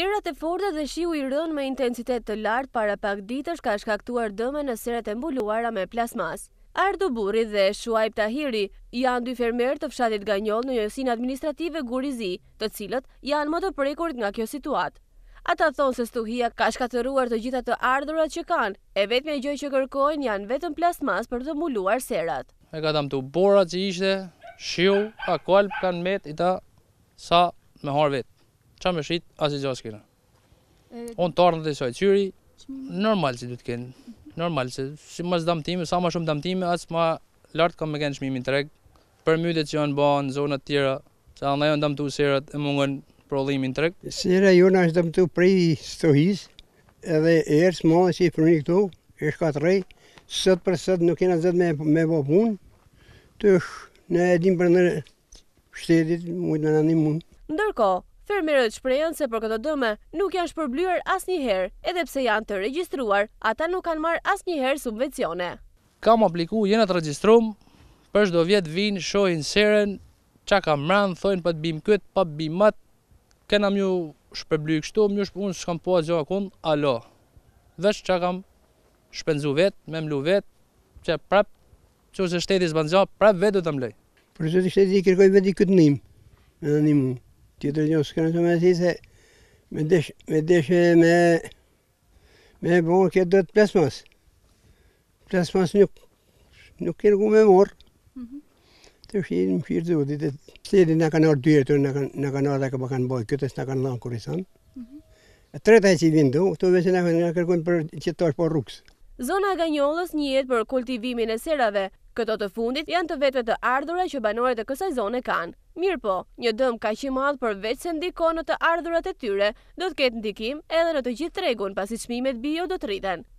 Irrat e forta dhe shiu i rën me intensitet të lartë para pak ditësh ka shkaktuar dëme në seret e mbuluara me plasmas. Ardu Burri dhe Shuaib Tahiri janë dy fermerë të fshatit Ganjoll në njësinë administrative Gurizi, të cilët janë më të prekurit nga kjo situatë. Ata thonë se stuhia ka shkatëruar të gjitha të ardhurat që kanë, e vetë me gjoj që kërkojnë janë vetëm plasmas për të muluar serat. E ka të borat që ishte, shiu, a kalp kanë met i ta sa me harë vetë qa me shqit, as i gjas kena. Unë të ardhën dhe i qyri, normal si du të normal si, si mas damtime, sa ma shumë damtime, as ma lartë kam me kenë shmimin të regë, për mytet që janë banë, zonat tjera, që anë janë damtu serat e mungën prolimin të regë. Sera jona është damtu prej stohis, edhe erës madhe që i përmi këtu, është ka të rej, sët për sët nuk kena zët me, me bo punë, të është në edhim për në shtetit, mujtë në në një mundë. Ndërkohë, Fermerët shprejën se për këto dëme nuk janë shpërblyer as njëherë, edhe pse janë të regjistruar, ata nuk kanë marë as njëherë subvencione. Kam apliku, jenë të regjistrum, për shdo vjetë vinë, shojnë seren, qa kam mranë, thojnë për të bimë këtë, për të bimë matë, kena mjë shpërbly kështu, mjë shpërbly unë s'kam po a zjoa kun, alo. Vesh qa kam shpenzu vetë, me mlu vetë, që prapë, që se shtetis banë zjoa, prapë vetë dhe të mlej. Për shtetis i kërkoj vetë i këtë nimë, edhe nimë unë ti do një skenë të më thise me desh me desh me me bon që do të pesmos. Pesmos nuk nuk kërë ku me mor. Mhm. Të shihim fir zot Të se ne na kanë ardhur dyert në kanë na kanë ardhur ka po kanë boj këtë s'na kanë dhënë kur i thon. Mhm. E treta që vindu, këtu vese në kërkën kër kër për qëtosh po rrugës. Zona e Ganjollës njihet për kultivimin e serave. Këto të fundit janë të vetme të ardhurat që banorët e kësaj zone kanë. Mirë po, një dëmë ka që madhë për vetë se ndikon në të ardhurat e tyre, do të ketë ndikim edhe në të gjithë tregun pasi qmimet bio do të rriten.